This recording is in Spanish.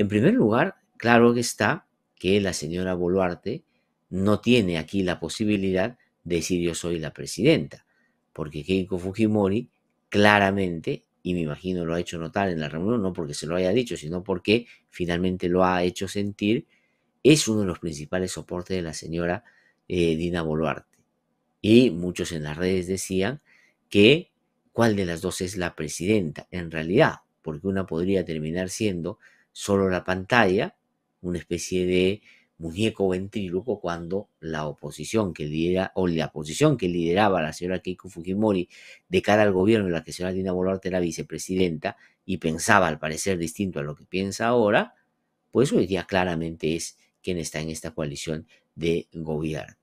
En primer lugar, claro que está que la señora Boluarte no tiene aquí la posibilidad de decir yo soy la presidenta, porque Keiko Fujimori claramente, y me imagino lo ha hecho notar en la reunión, no porque se lo haya dicho, sino porque finalmente lo ha hecho sentir, es uno de los principales soportes de la señora eh, Dina Boluarte. Y muchos en las redes decían que cuál de las dos es la presidenta, en realidad, porque una podría terminar siendo solo la pantalla, una especie de muñeco ventríloco cuando la oposición que lidera o la oposición que lideraba la señora Keiko Fujimori de cara al gobierno en la que señora Dina Boluarte era vicepresidenta y pensaba al parecer distinto a lo que piensa ahora, pues hoy día claramente es quien está en esta coalición de gobierno.